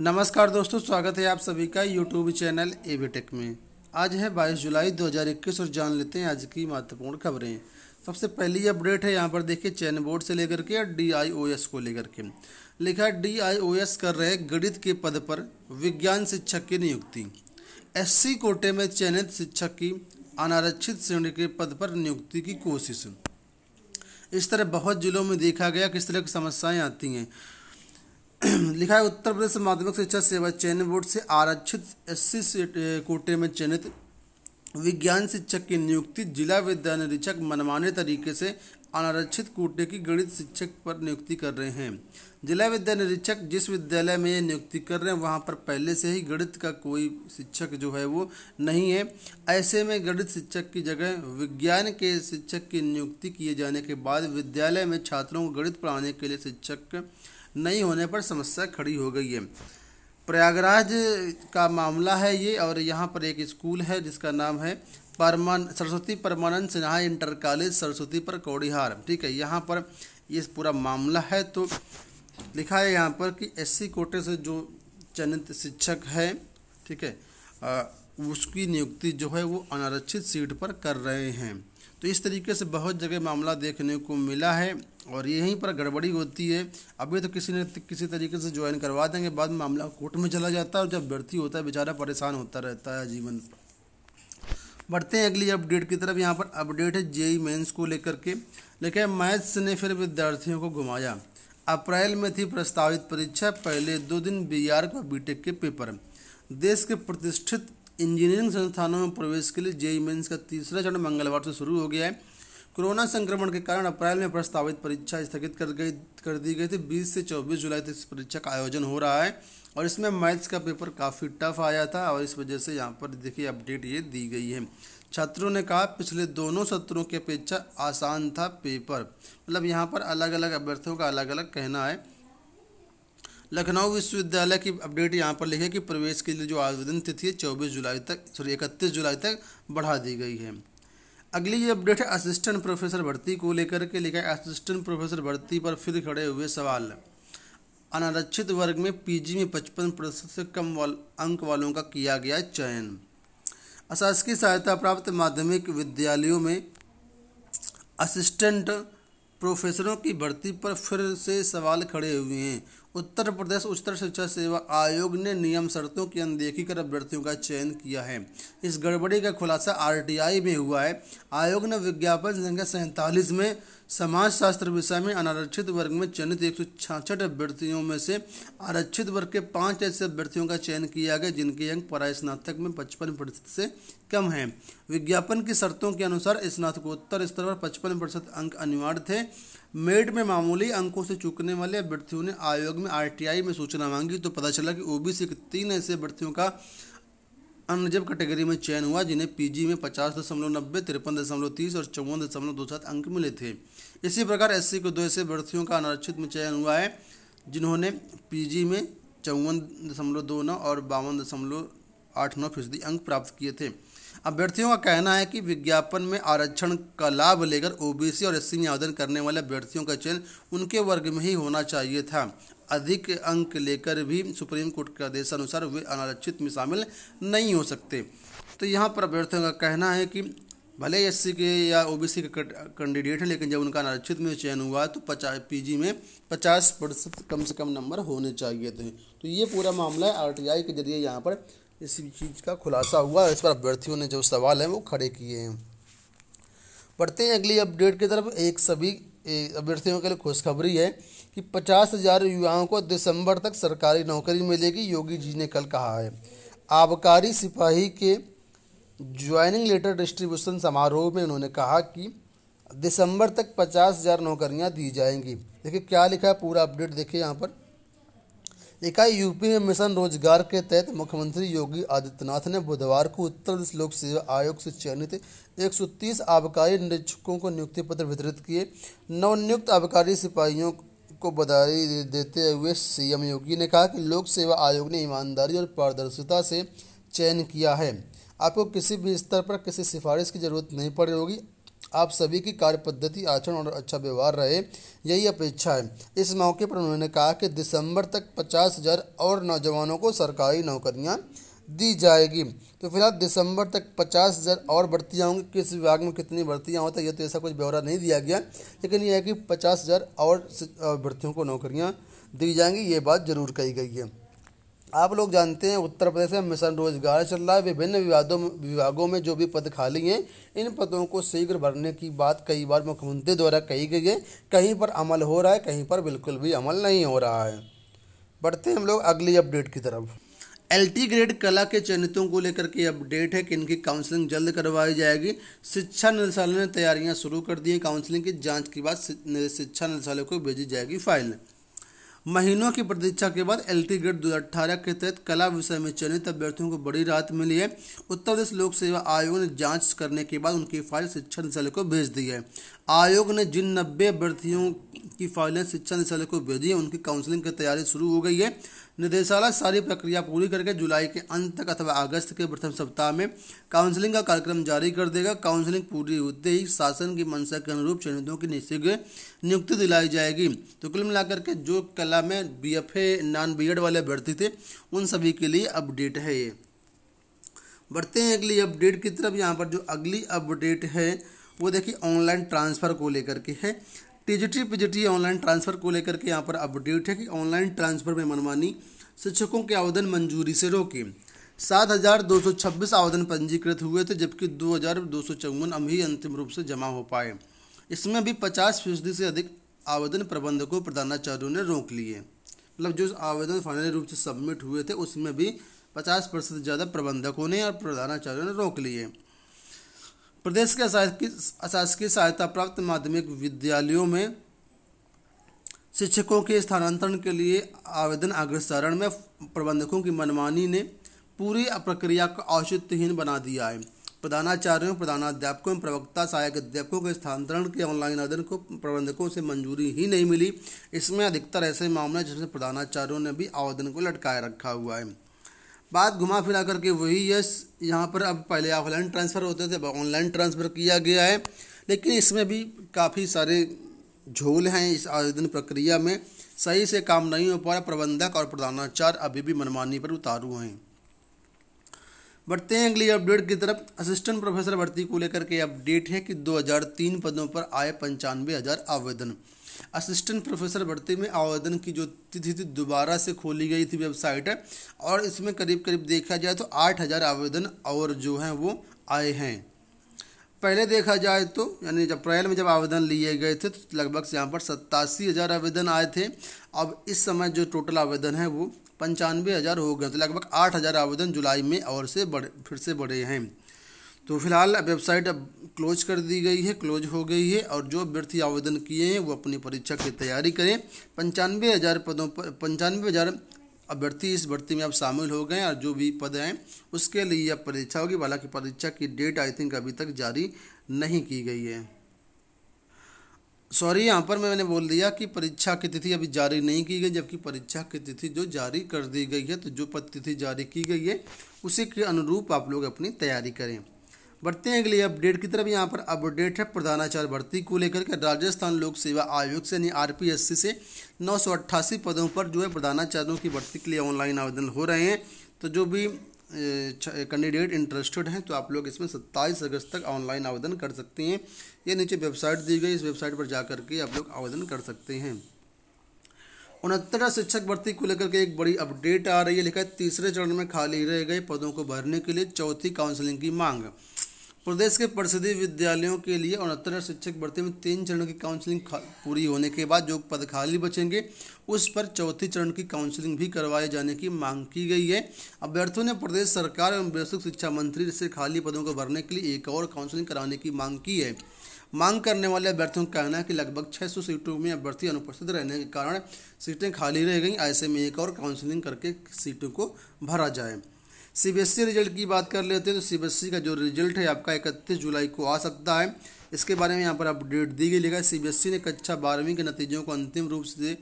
नमस्कार दोस्तों स्वागत है आप सभी का यूट्यूब चैनल टेक में आज है 22 जुलाई 2021 और जान लेते हैं आज की महत्वपूर्ण खबरें सबसे पहली अपडेट है यहाँ पर देखिए चैन बोर्ड से लेकर के डी आई ओ एस को लेकर के लिखा डी आई ओ एस कर रहे गणित के पद पर विज्ञान शिक्षक की नियुक्ति एस सी कोटे में चयनित शिक्षक की अनारक्षित श्रेणी के पद पर नियुक्ति की कोशिश इस तरह बहुत जिलों में देखा गया किस तरह की समस्याएं आती हैं लिखा है उत्तर प्रदेश माध्यमिक शिक्षा सेवा चयन बोर्ड से आरक्षित एससी कोटे में चयनित विज्ञान शिक्षक की नियुक्ति जिला विद्या निरीक्षक मनमाने तरीके से अनारक्षित कोटे की गणित शिक्षक पर नियुक्ति कर रहे हैं जिला विद्या निरीक्षक जिस विद्यालय में ये नियुक्ति कर रहे हैं वहाँ पर पहले से ही गणित का कोई शिक्षक जो है वो नहीं है ऐसे में गणित शिक्षक की जगह विज्ञान के शिक्षक की नियुक्ति किए जाने के बाद विद्यालय में छात्रों को गणित पढ़ाने के लिए शिक्षक नहीं होने पर समस्या खड़ी हो गई है प्रयागराज का मामला है ये और यहाँ पर एक स्कूल है जिसका नाम है परमान सरस्वती परमानंद सिन्हा इंटर कॉलेज सरस्वती पर कौड़ीहार ठीक है यहाँ पर ये पूरा मामला है तो लिखा है यहाँ पर कि एससी कोटे से जो चयनित शिक्षक है ठीक है आ, उसकी नियुक्ति जो है वो अनारक्षित सीट पर कर रहे हैं तो इस तरीके से बहुत जगह मामला देखने को मिला है और यहीं पर गड़बड़ी होती है अभी तो किसी ने किसी तरीके से ज्वाइन करवा देंगे बाद में मामला कोर्ट में चला जाता है और जब भर्ती होता है बेचारा परेशान होता रहता है जीवन बढ़ते हैं अगली अपडेट की तरफ यहाँ पर अपडेट है जेई मेन्स को लेकर के लेकिन मैथ्स ने फिर विद्यार्थियों को घुमाया अप्रैल में थी प्रस्तावित परीक्षा पहले दो दिन बी आर का टेक के पेपर देश के प्रतिष्ठित इंजीनियरिंग संस्थानों में प्रवेश के लिए जेई मेन्स का तीसरा चरण मंगलवार से शुरू हो गया है कोरोना संक्रमण के कारण अप्रैल में प्रस्तावित परीक्षा स्थगित कर गई कर दी गई थी 20 से 24 जुलाई तक इस परीक्षा का आयोजन हो रहा है और इसमें मैथ्स का पेपर काफ़ी टफ आया था और इस वजह से यहाँ पर देखिए अपडेट ये दी गई है छात्रों ने कहा पिछले दोनों सत्रों की अपेक्षा आसान था पेपर मतलब यहाँ पर अलग अलग अभ्यर्थियों का अलग अलग कहना है लखनऊ विश्वविद्यालय की अपडेट यहाँ पर लिखे कि प्रवेश के लिए जो आवेदन तिथि है चौबीस जुलाई तक सॉरी इकतीस जुलाई तक बढ़ा दी गई है अगली ये अपडेट है असिस्टेंट प्रोफेसर भर्ती को लेकर के लिखा है असिस्टेंट प्रोफेसर भर्ती पर फिर खड़े हुए सवाल अनारक्षित वर्ग में पीजी में पचपन प्रतिशत से कम वाल, अंक वालों का किया गया चयन अशासकीय सहायता प्राप्त माध्यमिक विद्यालयों में असिस्टेंट प्रोफेसरों की भर्ती पर फिर से सवाल खड़े हुए हैं उत्तर प्रदेश उच्चतर शिक्षा सेवा आयोग ने नियम शर्तों की अनदेखी कर अभ्यर्थियों का चयन किया है इस गड़बड़ी का खुलासा आरटीआई में हुआ है आयोग ने विज्ञापन संख्या सैंतालीस में समाजशास्त्र विषय में अनारक्षित वर्ग में चयनित एक अभ्यर्थियों में से आरक्षित वर्ग के पाँच ऐसे अभ्यर्थियों का चयन किया गया जिनके अंक पराय स्नातक में पचपन प्रतिशत से कम हैं विज्ञापन की शर्तों के अनुसार स्नातकोत्तर स्तर पर पचपन प्रतिशत अंक अनिवार्य थे मेड में मामूली अंकों से चूकने वाले अभ्यर्थियों ने आयोग में आरटीआई में सूचना मांगी तो पता चला कि ओबीसी के तीन ऐसे अभ्यर्थियों का अनजब कैटेगरी में चयन हुआ जिन्हें पीजी में पचास दशमलव नब्बे तिरपन दशमलव तीस और चौवन दशमलव दो सात अंक मिले थे इसी प्रकार एस के दो ऐसे अभ्यर्थियों का अनारक्षित में चयन हुआ है जिन्होंने पी में चौवन दशमलव दो नौ और बावन दशमलव आठ नौ फीसदी अंक प्राप्त किए थे अभ्यर्थियों का कहना है कि विज्ञापन में आरक्षण का लाभ लेकर ओबीसी और एससी में आवेदन करने वाले अभ्यर्थियों का चयन उनके वर्ग में ही होना चाहिए था अधिक अंक लेकर भी सुप्रीम कोर्ट के आदेशानुसार वे अनारक्षित में शामिल नहीं हो सकते तो यहाँ पर अभ्यर्थियों का कहना है कि भले एस के या ओबीसी के कैंडिडेट हैं लेकिन जब उनका अनारक्षित में चयन हुआ तो पचास पी में पचास प्रतिशत कम से कम नंबर होने चाहिए थे तो ये पूरा मामला आर के जरिए यहाँ पर इसी चीज़ का खुलासा हुआ इस पर अभ्यर्थियों ने जो सवाल हैं वो खड़े किए हैं बढ़ते हैं अगली अपडेट की तरफ एक सभी अभ्यर्थियों के लिए खुशखबरी है कि पचास हजार युवाओं को दिसंबर तक सरकारी नौकरी मिलेगी योगी जी ने कल कहा है आबकारी सिपाही के ज्वाइनिंग लेटर डिस्ट्रीब्यूशन समारोह में उन्होंने कहा कि दिसंबर तक पचास हज़ार नौकरियाँ दी जाएंगी देखिए क्या लिखा है पूरा अपडेट देखिए यहाँ पर इकाई यूपी में मिशन रोजगार के तहत मुख्यमंत्री योगी आदित्यनाथ ने बुधवार को उत्तर प्रदेश लोक सेवा आयोग से चयनित 130 आबकारी निरीक्षकों को नियुक्ति पत्र वितरित किए नवनियुक्त आबकारी सिपाहियों को बधाई देते हुए सीएम योगी ने कहा कि लोक सेवा आयोग ने ईमानदारी और पारदर्शिता से चयन किया है आपको किसी भी स्तर पर किसी सिफारिश की जरूरत नहीं पड़ रही होगी आप सभी की कार्य पद्धति आचरण और अच्छा व्यवहार रहे यही अपेक्षा है इस मौके पर उन्होंने कहा कि दिसंबर तक पचास हजार और नौजवानों को सरकारी नौकरियां दी जाएगी तो फिलहाल दिसंबर तक पचास हज़ार और भर्तियाँ होंगी किस विभाग में कितनी भर्तियाँ होता तो है ये तो ऐसा कुछ ब्यौरा नहीं दिया गया लेकिन यह है कि पचास हज़ार और भर्तियों को नौकरियाँ दी जाएंगी ये बात जरूर कही गई है आप लोग जानते हैं उत्तर प्रदेश में मिशन रोजगार चल रहा है विभिन्न विवादों विभागों में जो भी पद खाली हैं इन पदों को शीघ्र भरने की बात कई बार मुख्यमंत्री द्वारा कही गई है कहीं पर अमल हो रहा है कहीं पर बिल्कुल भी अमल नहीं हो रहा है बढ़ते हैं हम लोग अगली अपडेट की तरफ एल टी ग्रेड कला के चयनितों को लेकर के अपडेट है कि इनकी काउंसलिंग जल्द करवाई जाएगी शिक्षा निदेशालय ने तैयारियां शुरू कर दी हैं काउंसलिंग की जांच के बाद शिक्षा निदेशालय को भेजी जाएगी फाइल महीनों की प्रतीक्षा के बाद एल टी ग्रेड दो के तहत कला विषय में चयनित अभ्यर्थियों को बड़ी राहत मिली है उत्तर प्रदेश लोक सेवा आयोग ने जांच करने के बाद उनकी फाइल शिक्षा निदेशालय को भेज दी है आयोग ने जिन नब्बे अभ्यर्थियों की फाइलें शिक्षा निदेशालय को भेजी उनकी काउंसलिंग की तैयारी शुरू हो गई है निदेशालय सारी प्रक्रिया पूरी करके जुलाई के अंत तक अथवा अगस्त के प्रथम सप्ताह में काउंसलिंग का कार्यक्रम जारी कर देगा काउंसलिंग पूरी होते ही शासन की मंशा के अनुरूप चिन्हितों की निःशीघ्र नियुक्ति दिलाई जाएगी तो कुल मिलाकर के जो कला में बी नॉन बी वाले अभ्यर्थी थे उन सभी के लिए अपडेट है ये बढ़ते हैं अगली अपडेट की तरफ यहाँ पर जो अगली अपडेट है वो देखिए ऑनलाइन ट्रांसफ़र को लेकर के है टीजीटी पीजीटी ऑनलाइन ट्रांसफर को लेकर के यहाँ पर अपडेट है कि ऑनलाइन ट्रांसफर में मनमानी शिक्षकों के आवेदन मंजूरी से रोके सात हज़ार दो सौ छब्बीस आवेदन पंजीकृत हुए थे जबकि दो हज़ार दो सौ चौवन अभी अंतिम रूप से जमा हो पाए इसमें भी पचास फीसदी से अधिक आवेदन प्रबंधकों प्रधानाचार्यों ने रोक लिए मतलब जो आवेदन फाइनली रूप से सबमिट हुए थे उसमें भी पचास प्रतिशत ज़्यादा प्रबंधकों ने और प्रधानाचार्यों ने रोक लिए प्रदेश के अशासकीय सहायता प्राप्त माध्यमिक विद्यालयों में शिक्षकों के स्थानांतरण के लिए आवेदन अग्रसरण में प्रबंधकों की मनमानी ने पूरी प्रक्रिया को औचित्यहीन बना दिया है प्रधानाचार्यों प्रधानाध्यापकों एवं प्रवक्ता सहायक अध्यापकों के स्थानांतरण के ऑनलाइन आवेदन को प्रबंधकों से मंजूरी ही नहीं मिली इसमें अधिकतर ऐसे मामले जिसमें प्रधानाचार्यों ने भी आवेदन को लटकाए रखा हुआ है बात घुमा फिरा करके वही यस यहाँ पर अब पहले ऑफलाइन ट्रांसफ़र होते थे अब ऑनलाइन ट्रांसफ़र किया गया है लेकिन इसमें भी काफ़ी सारे झोल हैं इस आवेदन प्रक्रिया में सही से काम नहीं हो पाया प्रबंधक और प्रधानाचार्य अभी भी मनमानी पर उतारू हैं बढ़ते हैं अगली अपडेट की तरफ असिस्टेंट प्रोफेसर भर्ती को लेकर के अपडेट है कि 2003 पदों पर आए पंचानवे हज़ार आवेदन असिस्टेंट प्रोफेसर भर्ती में आवेदन की जो तिथि थी दोबारा से खोली गई थी वेबसाइट है और इसमें करीब करीब देखा जाए तो आठ हज़ार आवेदन और जो हैं वो आए हैं पहले देखा जाए तो यानी जब अप्रैल में जब आवेदन लिए गए थे तो लगभग यहाँ पर सत्तासी हज़ार आवेदन आए थे अब इस समय जो टोटल आवेदन है वो पंचानवे हज़ार हो गए तो लगभग आठ हज़ार आवेदन जुलाई में और से बढ़े फिर से बढ़े हैं तो फिलहाल अब वेबसाइट अब क्लोज कर दी गई है क्लोज हो गई है और जो अभ्यर्थी आवेदन किए हैं वो अपनी परीक्षा की तैयारी करें पंचानवे हज़ार पदों पर पंचानवे हज़ार अभ्यर्थी इस भर्ती में अब शामिल हो गए और जो भी पद हैं उसके लिए अब परीक्षा होगी हालांकि परीक्षा की डेट आई थिंक अभी तक जारी नहीं की गई है सॉरी यहाँ पर मैंने बोल दिया कि परीक्षा की तिथि अभी जारी नहीं की गई जबकि परीक्षा की तिथि जो जारी कर दी गई है तो जो पद तिथि जारी की गई है उसी के अनुरूप आप लोग अपनी तैयारी करें बढ़ते हैं अगली अपडेट की तरफ यहाँ पर अपडेट है प्रधानाचार्य भर्ती को लेकर के राजस्थान लोक सेवा आयोग से यानी आरपीएससी से नौ पदों पर जो है प्रधानाचार्यों की भर्ती के लिए ऑनलाइन आवेदन हो रहे हैं तो जो भी कैंडिडेट इंटरेस्टेड हैं तो आप लोग इसमें 27 अगस्त तक ऑनलाइन आवेदन कर सकते हैं ये नीचे वेबसाइट दी गई इस वेबसाइट पर जा के आप लोग आवेदन कर सकते हैं उनहत्तर शिक्षक भर्ती को लेकर के एक बड़ी अपडेट आ रही है लिखा है तीसरे चरण में खाली रह गए पदों को भरने के लिए चौथी काउंसलिंग की मांग प्रदेश के परिषदीय विद्यालयों के लिए उनहत्तर शिक्षक भर्ती में तीन चरण की काउंसलिंग पूरी होने के बाद जो पद खाली बचेंगे उस पर चौथी चरण की काउंसलिंग भी करवाए जाने की मांग की गई है अभ्यर्थियों ने प्रदेश सरकार एवं बेसिक शिक्षा मंत्री से खाली पदों को भरने के लिए एक और काउंसलिंग कराने की मांग की है मांग करने वाले अभ्यर्थियों का कहना है कि लगभग 600 सीटों में अभ्यर्थी अनुपस्थित रहने के कारण सीटें खाली रह गई ऐसे में एक और काउंसलिंग करके सीटों को भरा जाए सीबीएसई रिजल्ट की बात कर लेते हैं तो सीबीएसई का जो रिजल्ट है आपका इकतीस जुलाई को आ सकता है इसके बारे में यहाँ पर अपडेट दी गई लिखा है सी ने कक्षा बारहवीं के नतीजों को अंतिम रूप से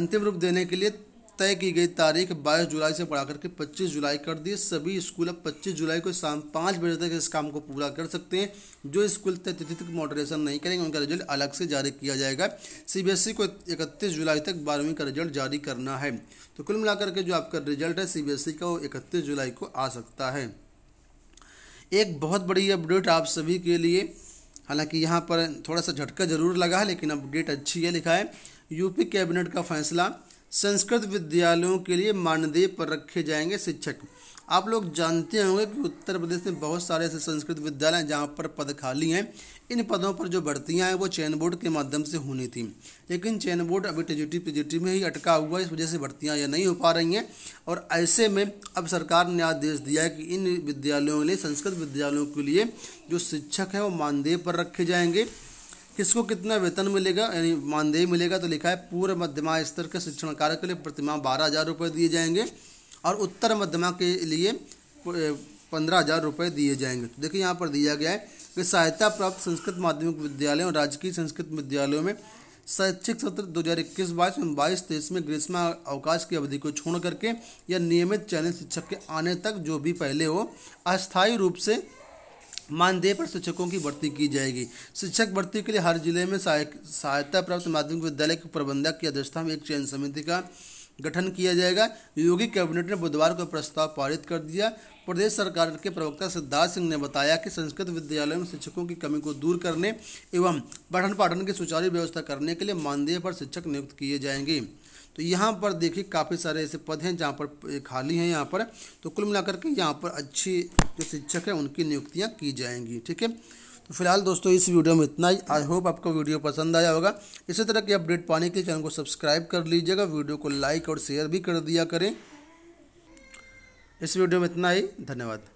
अंतिम रूप देने के लिए तय की गई तारीख 22 जुलाई से बढ़ा करके 25 जुलाई कर दी सभी स्कूल अब 25 जुलाई को शाम पाँच बजे तक इस काम को पूरा कर सकते हैं जो स्कूल तय तिथि तक मॉडरेशन नहीं करेंगे उनका रिजल्ट अलग से जारी किया जाएगा सीबीएसई को 31 जुलाई तक बारहवीं का रिजल्ट जारी करना है तो कुल मिलाकर के जो आपका रिजल्ट है सी का वो इकतीस जुलाई को आ सकता है एक बहुत बड़ी अपडेट आप सभी के लिए हालांकि यहाँ पर थोड़ा सा झटका जरूर लगा है लेकिन अपडेट अच्छी है लिखा है यूपी कैबिनेट का फैसला संस्कृत विद्यालयों के लिए मानदेय पर रखे जाएंगे शिक्षक आप लोग जानते होंगे कि उत्तर प्रदेश में बहुत सारे ऐसे संस्कृत विद्यालय हैं जहाँ पर पद खाली हैं इन पदों पर जो भर्तियाँ हैं वो चयन बोर्ड के माध्यम से होनी थी लेकिन चयन बोर्ड अभी टीजीटी पीजीटी में ही अटका हुआ है इस वजह से भर्तियाँ यह नहीं हो पा रही हैं और ऐसे में अब सरकार ने आदेश दिया है कि इन विद्यालयों के लिए संस्कृत विद्यालयों के लिए जो शिक्षक हैं वो मानदेय पर रखे जाएंगे किसको कितना वेतन मिलेगा यानी मानदेय मिलेगा तो लिखा है पूर्व मध्यमा स्तर के शिक्षण कार्य के लिए प्रतिमा बारह हज़ार रुपये दिए जाएंगे और उत्तर मध्यमा के लिए पंद्रह हज़ार रुपये दिए जाएंगे तो देखिए यहाँ पर दिया गया है कि सहायता प्राप्त संस्कृत माध्यमिक विद्यालयों और राजकीय संस्कृत विद्यालयों में शैक्षिक सत्र दो हज़ार इक्कीस बाईस एवं बाईस तेईस में ग्रीष्मा अवकाश की अवधि को छोड़ करके या नियमित चयनित शिक्षक के आने तक जो भी पहले हो अस्थायी रूप से मानदेय पर शिक्षकों की भर्ती की जाएगी शिक्षक भर्ती के लिए हर जिले में सहायता प्राप्त माध्यमिक विद्यालय के प्रबंधक की अध्यक्षता में एक चयन समिति का गठन किया जाएगा योगी कैबिनेट ने बुधवार को प्रस्ताव पारित कर दिया प्रदेश सरकार के प्रवक्ता सिद्धार्थ सिंह ने बताया कि संस्कृत विद्यालयों में शिक्षकों की कमी को दूर करने एवं पठन पाठन की सुचारू व्यवस्था करने के लिए मानदेय पर शिक्षक नियुक्त किए जाएंगे तो यहाँ पर देखिए काफ़ी सारे ऐसे पद हैं जहाँ पर खाली हैं यहाँ पर तो कुल मिलाकर के यहाँ पर अच्छी जो शिक्षक हैं उनकी नियुक्तियाँ की जाएंगी ठीक है तो फिलहाल दोस्तों इस वीडियो में इतना ही आई होप आपको वीडियो पसंद आया होगा इसी तरह की अपडेट पाने के लिए चैनल को सब्सक्राइब कर लीजिएगा वीडियो को लाइक और शेयर भी कर दिया करें इस वीडियो में इतना ही धन्यवाद